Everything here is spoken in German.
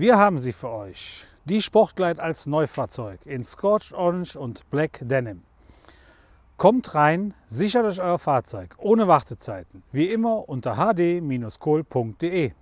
Wir haben sie für euch. Die Sportgleit als Neufahrzeug in Scorched Orange und Black Denim. Kommt rein, sichert euch euer Fahrzeug ohne Wartezeiten. Wie immer unter hd-kohl.de.